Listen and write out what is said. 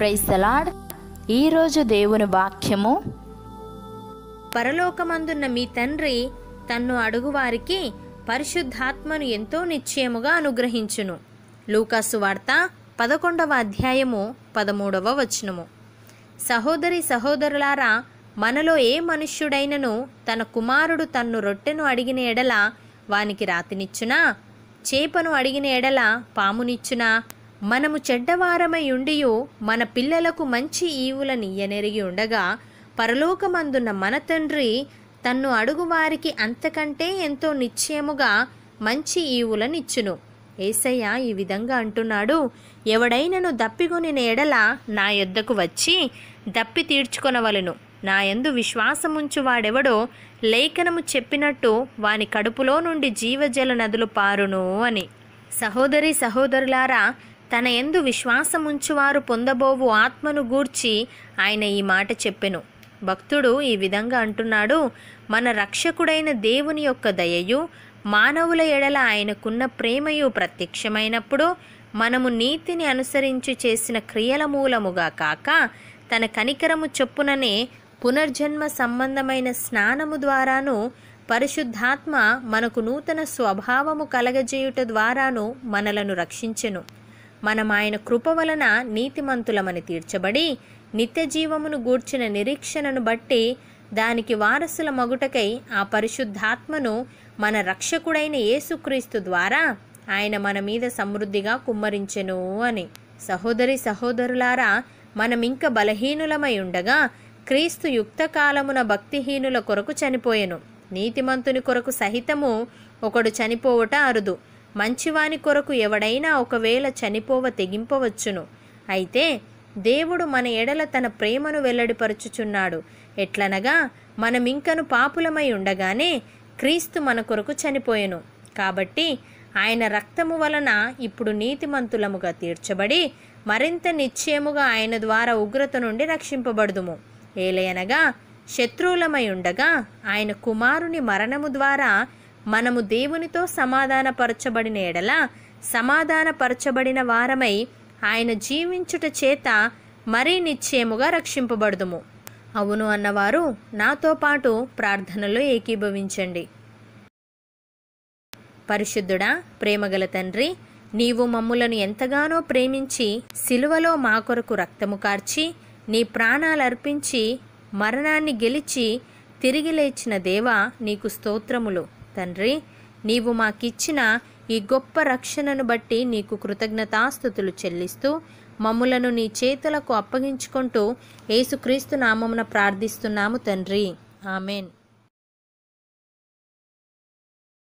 praise salad ఈరోజు దేవుని వాక్యము పరలోకమందున్న మీ తండ్రి తన్ను అడుగువారికి పరిశుద్ధాత్మను ఎంతో నిశ్చయముగా అనుగ్రహించును లూకాసు వార్త పదకొండవ అధ్యాయము పదమూడవ వచనము సహోదరి సహోదరులారా మనలో ఏ మనుష్యుడైనను తన కుమారుడు తన్ను రొట్టెను అడిగిన ఎడల వానికి రాతినిచ్చునా చేపను అడిగిన ఎడల పామునిచ్చునా మనము చెడ్డవారమై ఉండియు మన పిల్లలకు మంచి ఈవుల ఎనెరిగి ఉండగా పరలోకమందున్న మన తండ్రి తన్ను అడుగువారికి అంతకంటే ఎంతో నిశ్చయముగా మంచి ఈవులనిచ్చును ఏసయ్య ఈ విధంగా అంటున్నాడు ఎవడైనను దప్పిగొని ఎడల నా యొద్దకు వచ్చి దప్పి తీర్చుకొనవలను నా యందు విశ్వాసముంచు వాడెవడో లేఖనము చెప్పినట్టు వాని కడుపులో నుండి జీవజల నదులు పారును అని సహోదరి సహోదరులారా తన ఎందు విశ్వాసముంచువారు పొందబోవు ఆత్మను గూర్చి ఆయన ఈ మాట చెప్పెను భక్తుడు ఈ విధంగా అంటున్నాడు మన రక్షకుడైన దేవుని యొక్క దయయు మానవుల ఎడల ఆయనకున్న ప్రేమయు ప్రత్యక్షమైనప్పుడు మనము నీతిని అనుసరించి చేసిన క్రియల మూలముగా కాక తన కనికరము చొప్పుననే పునర్జన్మ సంబంధమైన స్నానము ద్వారాను పరిశుద్ధాత్మ మనకు నూతన స్వభావము కలగజేయుట ద్వారాను మనలను రక్షించెను మనం ఆయన కృప వలన నీతిమంతులమని తీర్చబడి నిత్య జీవమును గూర్చిన నిరీక్షణను బట్టి దానికి వారసుల మగుటకై ఆ పరిశుద్ధాత్మను మన రక్షకుడైన యేసుక్రీస్తు ద్వారా ఆయన మన మీద సమృద్ధిగా కుమ్మరించెను అని సహోదరి సహోదరులారా మనమింక బలహీనులమై ఉండగా క్రీస్తు యుక్తకాలమున భక్తిహీనుల కొరకు చనిపోయెను నీతిమంతుని కొరకు సహితము ఒకడు చనిపోవట అరుదు మంచివాని కొరకు ఎవడైనా ఒకవేళ చనిపోవ తెగింపవచ్చును అయితే దేవుడు మన ఎడల తన ప్రేమను వెల్లడిపరుచుచున్నాడు ఎట్లనగా మనమింకను పాపులమై ఉండగానే క్రీస్తు మన కొరకు చనిపోయెను కాబట్టి ఆయన రక్తము వలన ఇప్పుడు నీతిమంతులముగా తీర్చబడి మరింత నిశ్చయముగా ఆయన ద్వారా ఉగ్రత నుండి రక్షింపబడుదుము ఏలయనగా శత్రువులమై ఉండగా ఆయన కుమారుని మరణము ద్వారా మనము దేవునితో సమాధానపరచబడిన ఎడల సమాధానపరచబడిన వారమై ఆయన జీవించుట చేత మరీ నిశ్చయముగా రక్షింపబడదుము అవును అన్నవారు నాతో పాటు ప్రార్థనలో ఏకీభవించండి పరిశుద్ధుడా ప్రేమగల తండ్రి నీవు మమ్ములను ఎంతగానో ప్రేమించి సిలువలో మా కొరకు రక్తము కార్చి నీ ప్రాణాలు అర్పించి మరణాన్ని గెలిచి తిరిగి లేచిన దేవా నీకు స్తోత్రములు తండ్రి నీవు మాకిచ్చిన ఈ గొప్ప రక్షణను బట్టి నీకు కృతజ్ఞతాస్థుతులు చెల్లిస్తూ మమ్ములను నీ చేతులకు అప్పగించుకుంటూ ఏసుక్రీస్తు నామమున ప్రార్థిస్తున్నాము తండ్రి ఆమెన్